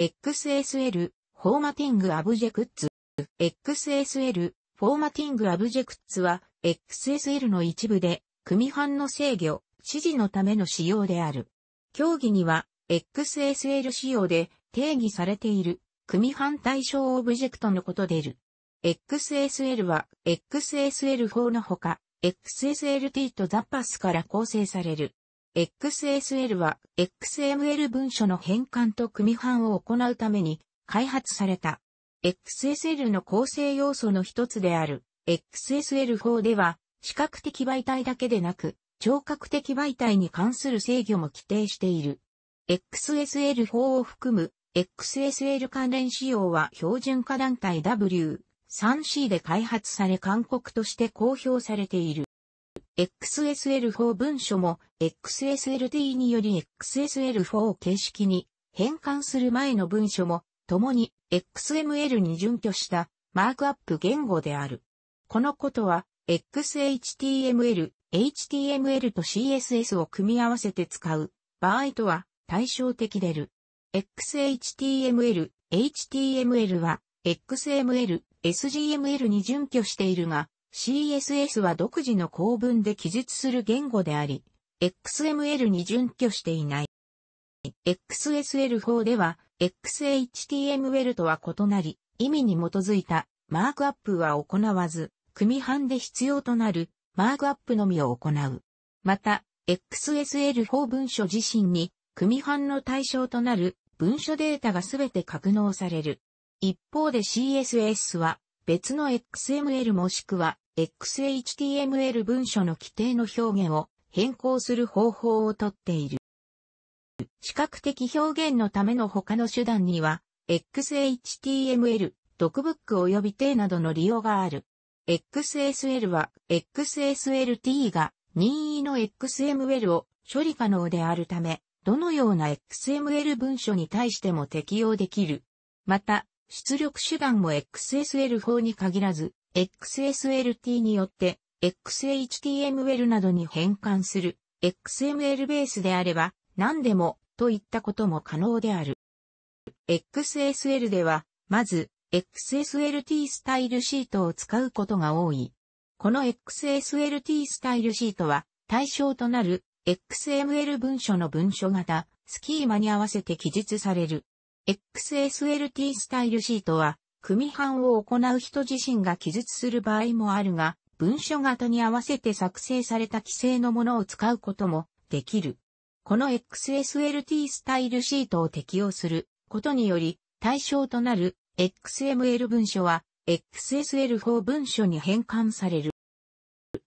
XSL フォーマティングアブジェクツ XSL フォーマティングアブジェクツは XSL の一部で組版の制御、指示のための仕様である。競技には XSL 仕様で定義されている組版対象オブジェクトのことでる。XSL は XSL4 のほか XSLT とザッパスから構成される。XSL は XML 文書の変換と組版を行うために開発された。XSL の構成要素の一つである XSL4 では視覚的媒体だけでなく聴覚的媒体に関する制御も規定している。XSL4 を含む XSL 関連仕様は標準化団体 W3C で開発され勧告として公表されている。XSL4 文書も XSLT により XSL4 形式に変換する前の文書も共に XML に準拠したマークアップ言語である。このことは XHTML、HTML と CSS を組み合わせて使う場合とは対照的でる。XHTML、HTML は XML、SGML に準拠しているが、CSS は独自の構文で記述する言語であり、XML に準拠していない。XSL 法では、XHTML とは異なり、意味に基づいたマークアップは行わず、組版で必要となるマークアップのみを行う。また、XSL 法文書自身に、組版の対象となる文書データがすべて格納される。一方で CSS は、別の XML もしくは XHTML 文書の規定の表現を変更する方法をとっている。視覚的表現のための他の手段には、XHTML、DocBook 及び T などの利用がある。XSL は XSLT が任意の XML を処理可能であるため、どのような XML 文書に対しても適用できる。また、出力手段も XSL 法に限らず、XSLT によって XHTML などに変換する XML ベースであれば何でもといったことも可能である。XSL では、まず XSLT スタイルシートを使うことが多い。この XSLT スタイルシートは対象となる XML 文書の文書型、スキーマに合わせて記述される。XSLT スタイルシートは、組版を行う人自身が記述する場合もあるが、文書型に合わせて作成された規制のものを使うこともできる。この XSLT スタイルシートを適用することにより、対象となる XML 文書は XSL 法文書に変換される。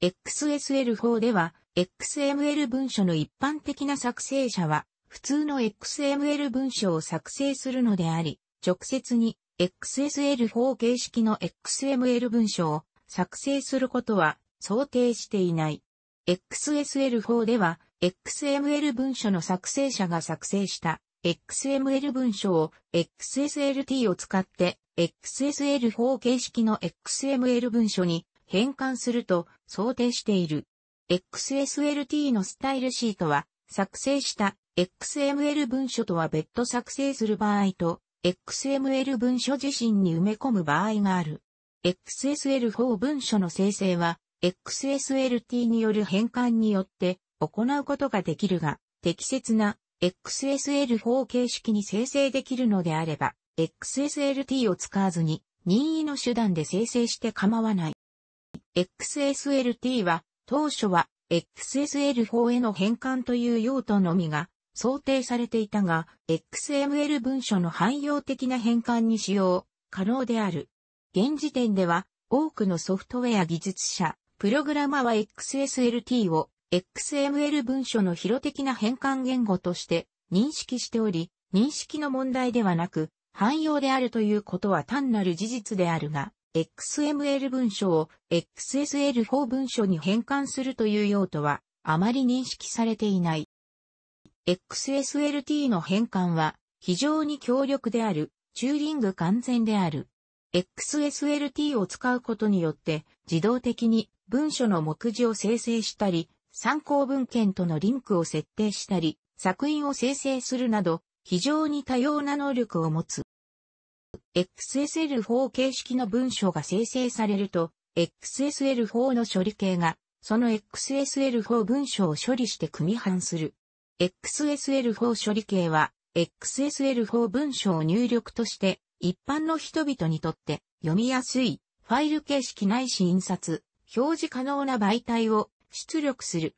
XSL 法では XML 文書の一般的な作成者は普通の XML 文章を作成するのであり、直接に XSL4 形式の XML 文章を作成することは想定していない。XSL4 では XML 文書の作成者が作成した XML 文書を XSLT を使って XSL4 形式の XML 文書に変換すると想定している。XSLT のスタイルシートは作成した XML 文書とは別途作成する場合と、XML 文書自身に埋め込む場合がある。XSL4 文書の生成は、XSLT による変換によって行うことができるが、適切な XSL4 形式に生成できるのであれば、XSLT を使わずに任意の手段で生成して構わない。XSLT は当初は XSL4 への変換という用途のみが想定されていたが、XML 文書の汎用的な変換に使用可能である。現時点では、多くのソフトウェア技術者、プログラマは XSLT を XML 文書の広的な変換言語として認識しており、認識の問題ではなく、汎用であるということは単なる事実であるが、XML 文書を XSL4 文書に変換するという用途はあまり認識されていない。XSLT の変換は非常に強力である、チューリング完全である。XSLT を使うことによって自動的に文書の目次を生成したり、参考文献とのリンクを設定したり、作品を生成するなど非常に多様な能力を持つ。XSL4 形式の文書が生成されると、XSL4 の処理系がその XSL4 文書を処理して組み版する。XSL4 処理系は、XSL4 文章を入力として、一般の人々にとって読みやすい、ファイル形式ないし印刷、表示可能な媒体を出力する。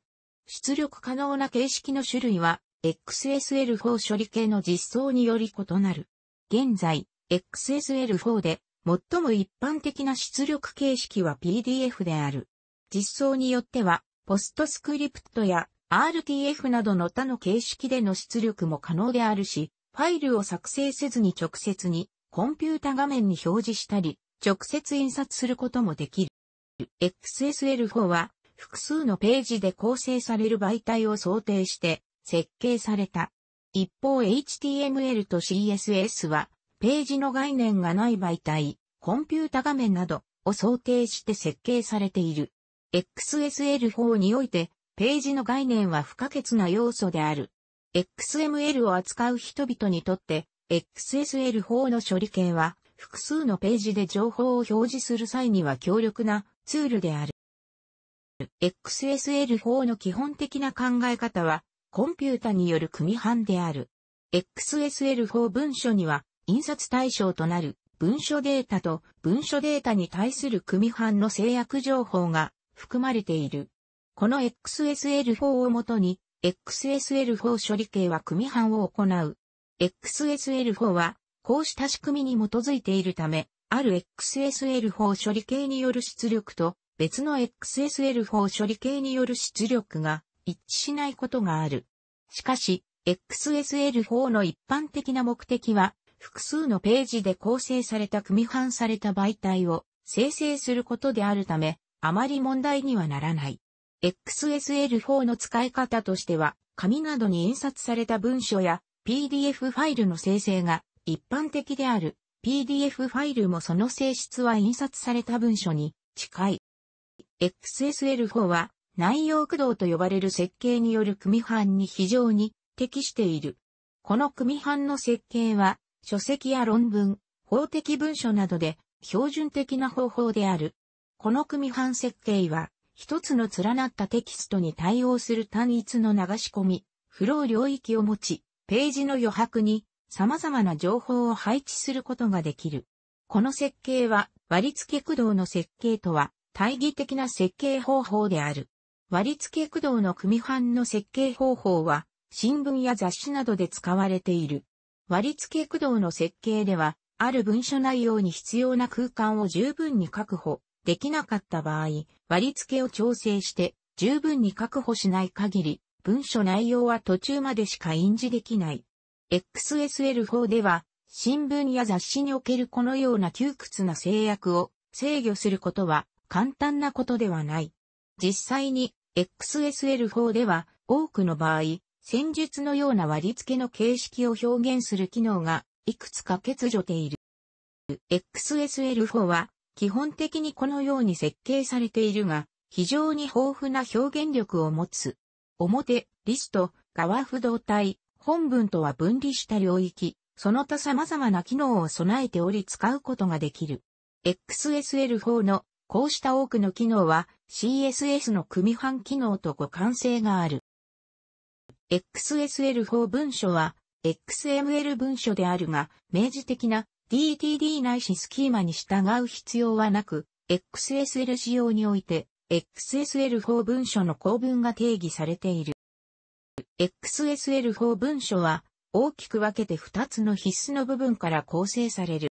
出力可能な形式の種類は、XSL4 処理系の実装により異なる。現在、XSL4 で最も一般的な出力形式は PDF である。実装によっては、ポストスクリプトや RTF などの他の形式での出力も可能であるし、ファイルを作成せずに直接にコンピュータ画面に表示したり、直接印刷することもできる。XSL4 は複数のページで構成される媒体を想定して設計された。一方 HTML と CSS はページの概念がない媒体、コンピュータ画面などを想定して設計されている。XSL4 においてページの概念は不可欠な要素である。XML を扱う人々にとって、XSL 法の処理系は、複数のページで情報を表示する際には強力なツールである。XSL 法の基本的な考え方は、コンピュータによる組版である。XSL 法文書には、印刷対象となる文書データと文書データに対する組版の制約情報が含まれている。この XSL4 をもとに、XSL4 処理系は組版を行う。XSL4 は、こうした仕組みに基づいているため、ある XSL4 処理系による出力と、別の XSL4 処理系による出力が一致しないことがある。しかし、XSL4 の一般的な目的は、複数のページで構成された組版された媒体を生成することであるため、あまり問題にはならない。XSL4 の使い方としては、紙などに印刷された文書や PDF ファイルの生成が一般的である PDF ファイルもその性質は印刷された文書に近い。XSL4 は内容駆動と呼ばれる設計による組版に非常に適している。この組版の設計は書籍や論文、法的文書などで標準的な方法である。この組版設計は一つの連なったテキストに対応する単一の流し込み、フロー領域を持ち、ページの余白に様々な情報を配置することができる。この設計は割付駆動の設計とは対義的な設計方法である。割付駆動の組版の設計方法は新聞や雑誌などで使われている。割付駆動の設計では、ある文書内容に必要な空間を十分に確保、できなかった場合、割り付けを調整して十分に確保しない限り、文書内容は途中までしか印字できない。XSL 法では、新聞や雑誌におけるこのような窮屈な制約を制御することは簡単なことではない。実際に XSL 法では多くの場合、戦術のような割り付けの形式を表現する機能がいくつか欠如ている。XSL 法は基本的にこのように設計されているが、非常に豊富な表現力を持つ。表、リスト、側不動体、本文とは分離した領域、その他様々な機能を備えており使うことができる。XSL4 のこうした多くの機能は CSS の組版機能と互換性がある。XSL4 文書は XML 文書であるが、明示的な DTD ないしスキーマに従う必要はなく、XSL 仕様において、XSL4 文書の構文が定義されている。XSL4 文書は、大きく分けて2つの必須の部分から構成される。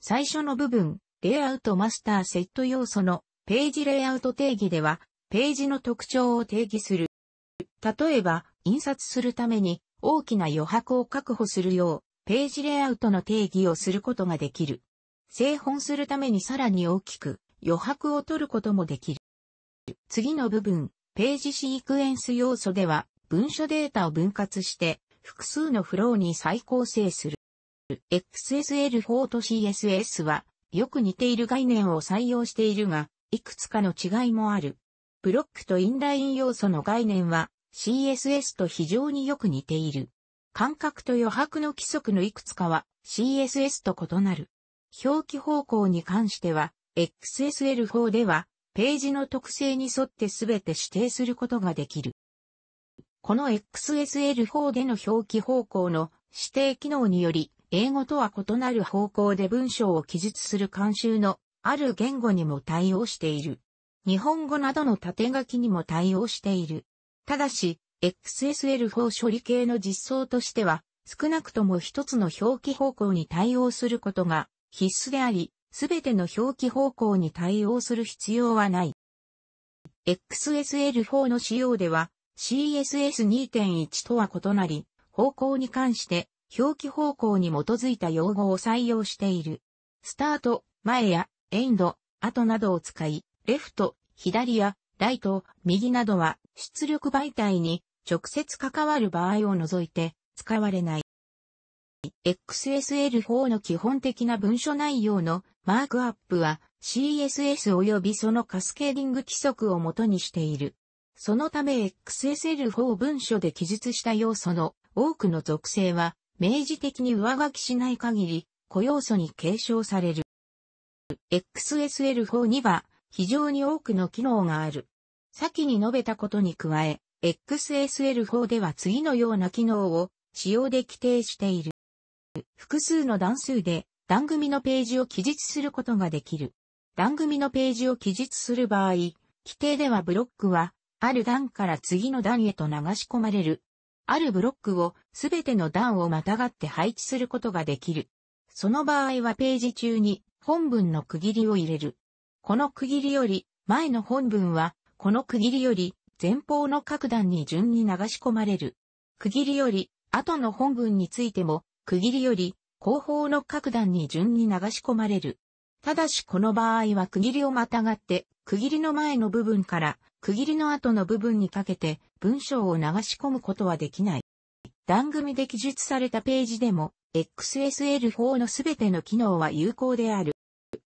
最初の部分、レイアウトマスターセット要素のページレイアウト定義では、ページの特徴を定義する。例えば、印刷するために大きな余白を確保するよう、ページレイアウトの定義をすることができる。製本するためにさらに大きく余白を取ることもできる。次の部分、ページシークエンス要素では、文書データを分割して、複数のフローに再構成する。XSL4 と CSS は、よく似ている概念を採用しているが、いくつかの違いもある。ブロックとインライン要素の概念は、CSS と非常によく似ている。間隔と余白の規則のいくつかは CSS と異なる。表記方向に関しては、XSL 法では、ページの特性に沿ってすべて指定することができる。この XSL 法での表記方向の指定機能により、英語とは異なる方向で文章を記述する慣習のある言語にも対応している。日本語などの縦書きにも対応している。ただし、XSL4 処理系の実装としては、少なくとも一つの表記方向に対応することが必須であり、すべての表記方向に対応する必要はない。XSL4 の仕様では CSS2.1 とは異なり、方向に関して表記方向に基づいた用語を採用している。スタート、前や、エンド、後などを使い、レフト、左や、ライト、右などは出力媒体に直接関わる場合を除いて使われない。XSL4 の基本的な文書内容のマークアップは CSS 及びそのカスケーディング規則をもとにしている。そのため XSL4 文書で記述した要素の多くの属性は明示的に上書きしない限り、個要素に継承される。XSL4 には非常に多くの機能がある。先に述べたことに加え、XSL 法では次のような機能を使用で規定している。複数の段数で番組のページを記述することができる。番組のページを記述する場合、規定ではブロックは、ある段から次の段へと流し込まれる。あるブロックをすべての段をまたがって配置することができる。その場合はページ中に本文の区切りを入れる。この区切りより前の本文はこの区切りより、前方の各段に順に流し込まれる。区切りより、後の本文についても、区切りより、後方の各段に順に流し込まれる。ただしこの場合は区切りをまたがって、区切りの前の部分から、区切りの後の部分にかけて、文章を流し込むことはできない。番組で記述されたページでも、XSL4 のすべての機能は有効である。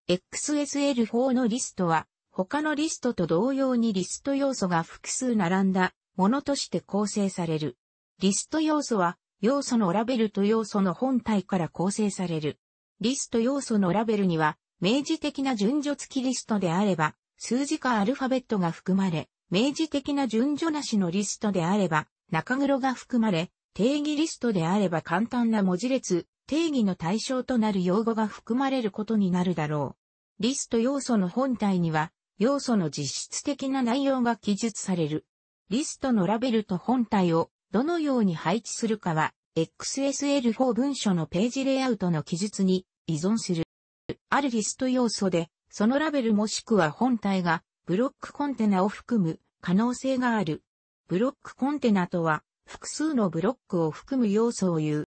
XSL4 のリストは、他のリストと同様にリスト要素が複数並んだものとして構成される。リスト要素は要素のラベルと要素の本体から構成される。リスト要素のラベルには明示的な順序付きリストであれば数字かアルファベットが含まれ、明示的な順序なしのリストであれば中黒が含まれ、定義リストであれば簡単な文字列、定義の対象となる用語が含まれることになるだろう。リスト要素の本体には要素の実質的な内容が記述される。リストのラベルと本体をどのように配置するかは、XSL4 文書のページレイアウトの記述に依存する。あるリスト要素で、そのラベルもしくは本体がブロックコンテナを含む可能性がある。ブロックコンテナとは、複数のブロックを含む要素を言う。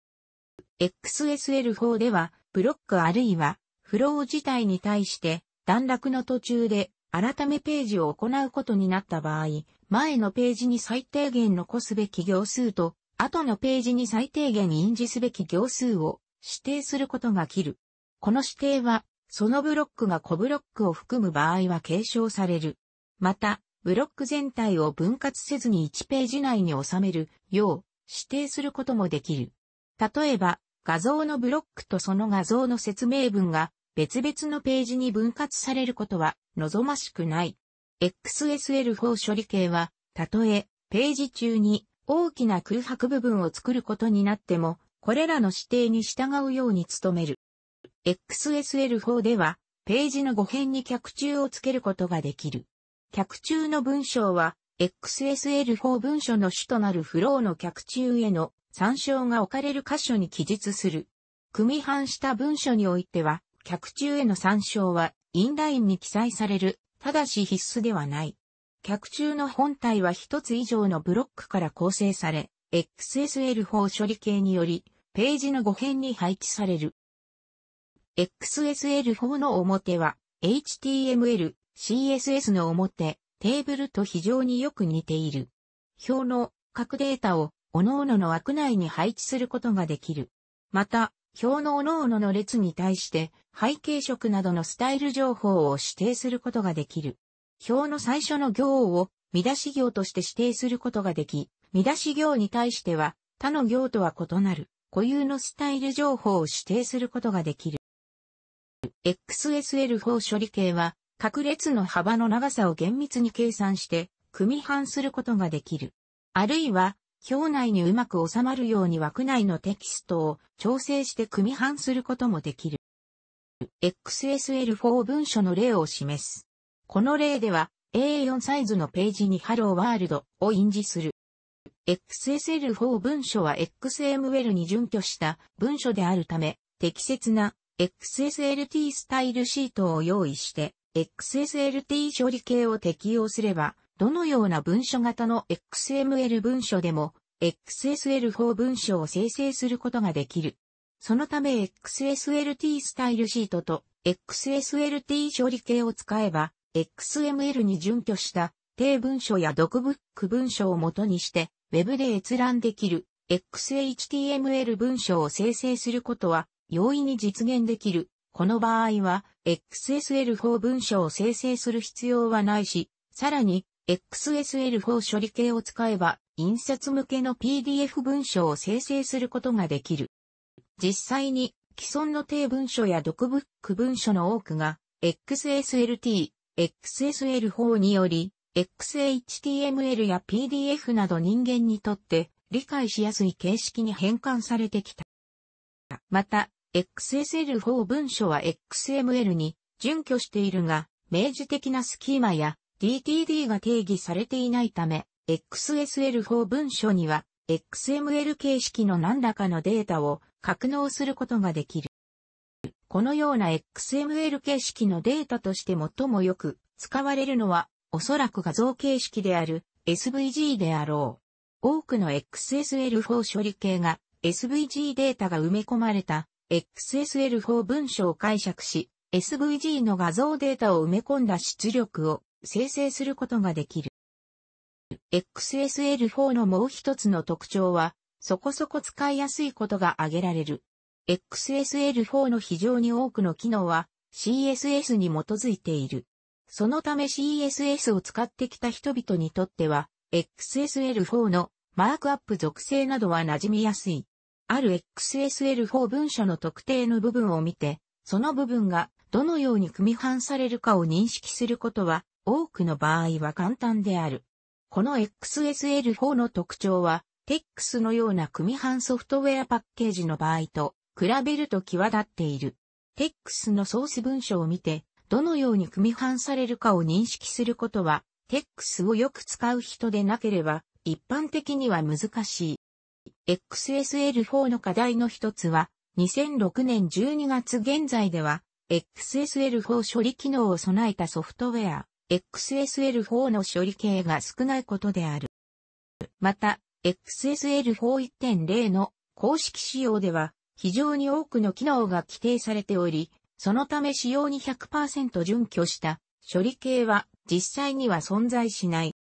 XSL4 では、ブロックあるいは、フロー自体に対して、段落の途中で改めページを行うことになった場合、前のページに最低限残すべき行数と、後のページに最低限印字すべき行数を指定することが切る。この指定は、そのブロックが小ブロックを含む場合は継承される。また、ブロック全体を分割せずに1ページ内に収めるよう指定することもできる。例えば、画像のブロックとその画像の説明文が別々のページに分割されることは望ましくない。XSL4 処理系は、たとえ、ページ中に大きな空白部分を作ることになっても、これらの指定に従うように努める。XSL4 では、ページの語変に脚注をつけることができる。脚注の文章は、XSL4 文書の主となるフローの脚注への参照が置かれる箇所に記述する。組み反した文書においては、客中への参照は、インラインに記載される、ただし必須ではない。客中の本体は一つ以上のブロックから構成され、XSL 法処理系により、ページの5辺に配置される。XSL 法の表は、HTML、CSS の表、テーブルと非常によく似ている。表の各データを、各々の枠内に配置することができる。また、表の各々の列に対して背景色などのスタイル情報を指定することができる。表の最初の行を見出し行として指定することができ、見出し行に対しては他の行とは異なる固有のスタイル情報を指定することができる。x s l 法処理系は各列の幅の長さを厳密に計算して組み反することができる。あるいは表内にうまく収まるように枠内のテキストを調整して組版することもできる。XSL4 文書の例を示す。この例では A4 サイズのページにハローワールドを印字する。XSL4 文書は XML に準拠した文書であるため、適切な XSLT スタイルシートを用意して、XSLT 処理系を適用すれば、どのような文書型の XML 文書でも XSL4 文書を生成することができる。そのため XSLT スタイルシートと XSLT 処理系を使えば XML に準拠した定文書や読ブック文書を元にして Web で閲覧できる XHTML 文書を生成することは容易に実現できる。この場合は XSL4 文書を生成する必要はないし、さらに XSL4 処理系を使えば、印刷向けの PDF 文書を生成することができる。実際に、既存の定文書や読ブック文書の多くが、XSLT、XSL4 により、XHTML や PDF など人間にとって理解しやすい形式に変換されてきた。また、XSL4 文書は XML に準拠しているが、明示的なスキーマや DTD が定義されていないため、XSL 法文書には XML 形式の何らかのデータを格納することができる。このような XML 形式のデータとして最もよく使われるのはおそらく画像形式である SVG であろう。多くの XSL4 処理系が SVG データが埋め込まれた XSL4 文書を解釈し SVG の画像データを埋め込んだ出力を生成することができる。XSL4 のもう一つの特徴は、そこそこ使いやすいことが挙げられる。XSL4 の非常に多くの機能は CSS に基づいている。そのため CSS を使ってきた人々にとっては、XSL4 のマークアップ属性などは馴染みやすい。ある XSL4 文書の特定の部分を見て、その部分がどのように組み反されるかを認識することは多くの場合は簡単である。この XSL4 の特徴は、TEX のような組版ソフトウェアパッケージの場合と比べると際立っている。TEX のソース文書を見て、どのように組版されるかを認識することは、TEX をよく使う人でなければ、一般的には難しい。XSL4 の課題の一つは、2006年12月現在では、XSL4 処理機能を備えたソフトウェア、XSL4 の処理系が少ないことである。また、XSL4.1.0 の公式仕様では、非常に多くの機能が規定されており、そのため仕様に100%準拠した処理系は実際には存在しない。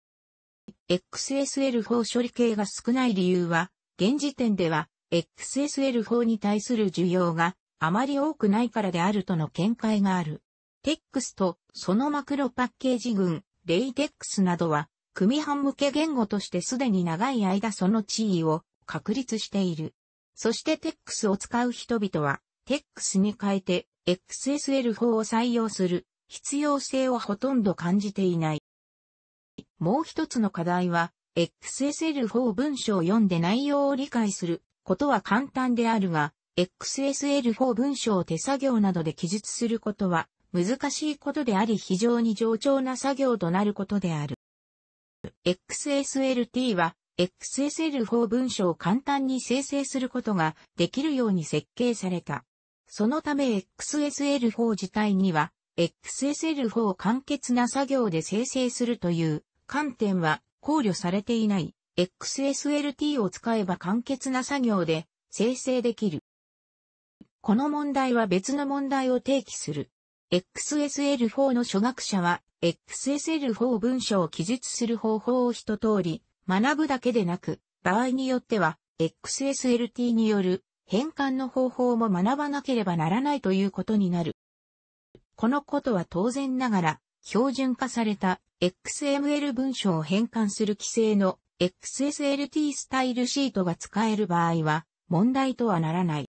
XSL4 処理系が少ない理由は、現時点では XSL4 に対する需要があまり多くないからであるとの見解がある。テックスとそのマクロパッケージ群、レイテックスなどは、組版向け言語としてすでに長い間その地位を確立している。そしてテックスを使う人々は、テックスに変えて XSL 法を採用する必要性をほとんど感じていない。もう一つの課題は、XSL 法文章を読んで内容を理解することは簡単であるが、XSL 法文章を手作業などで記述することは難しいことであり非常に冗長な作業となることである。XSLT は XSL4 文章を簡単に生成することができるように設計された。そのため XSL4 自体には XSL4 を簡潔な作業で生成するという観点は考慮されていない XSLT を使えば簡潔な作業で生成できる。この問題は別の問題を提起する。XSL4 の初学者は、XSL4 文章を記述する方法を一通り、学ぶだけでなく、場合によっては、XSLT による変換の方法も学ばなければならないということになる。このことは当然ながら、標準化された XML 文章を変換する規制の XSLT スタイルシートが使える場合は、問題とはならない。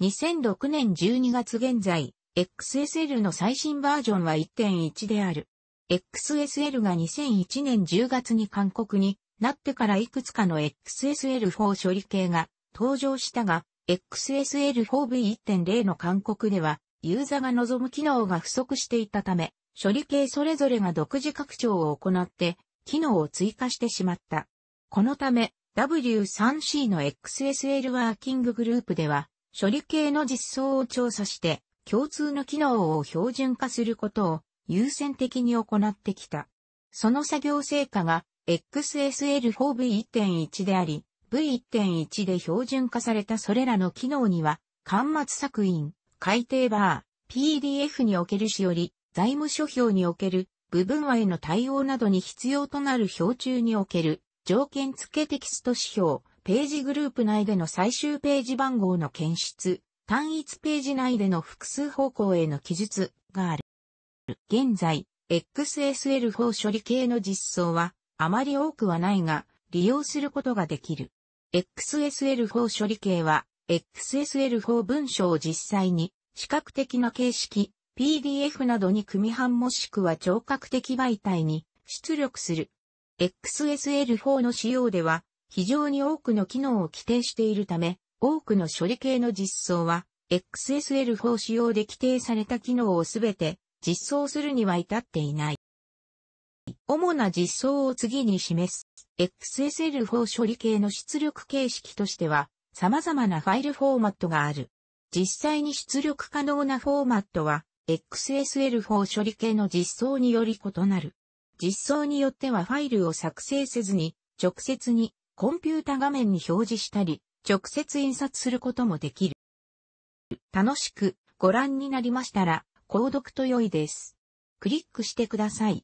2006年12月現在、XSL の最新バージョンは1.1である。XSL が2001年10月に韓国になってからいくつかの XSL4 処理系が登場したが、XSL4V1.0 の韓国では、ユーザーが望む機能が不足していたため、処理系それぞれが独自拡張を行って、機能を追加してしまった。このため、W3C の XSL ワーキンググループでは、処理系の実装を調査して、共通の機能を標準化することを優先的に行ってきた。その作業成果が XSL4V1.1 であり、V1.1 で標準化されたそれらの機能には、端末作品、改定バー、PDF におけるしより、財務諸表における部分和への対応などに必要となる表中における条件付けテキスト指標、ページグループ内での最終ページ番号の検出、単一ページ内での複数方向への記述がある。現在、XSL4 処理系の実装はあまり多くはないが、利用することができる。XSL4 処理系は、XSL4 文章を実際に視覚的な形式、PDF などに組版もしくは聴覚的媒体に出力する。XSL4 の仕様では非常に多くの機能を規定しているため、多くの処理系の実装は、XSL 4使用で規定された機能をすべて実装するには至っていない。主な実装を次に示す XSL 4処理系の出力形式としては様々なファイルフォーマットがある。実際に出力可能なフォーマットは XSL 4処理系の実装により異なる。実装によってはファイルを作成せずに直接にコンピュータ画面に表示したり直接印刷することもできる。楽しくご覧になりましたら、購読と良いです。クリックしてください。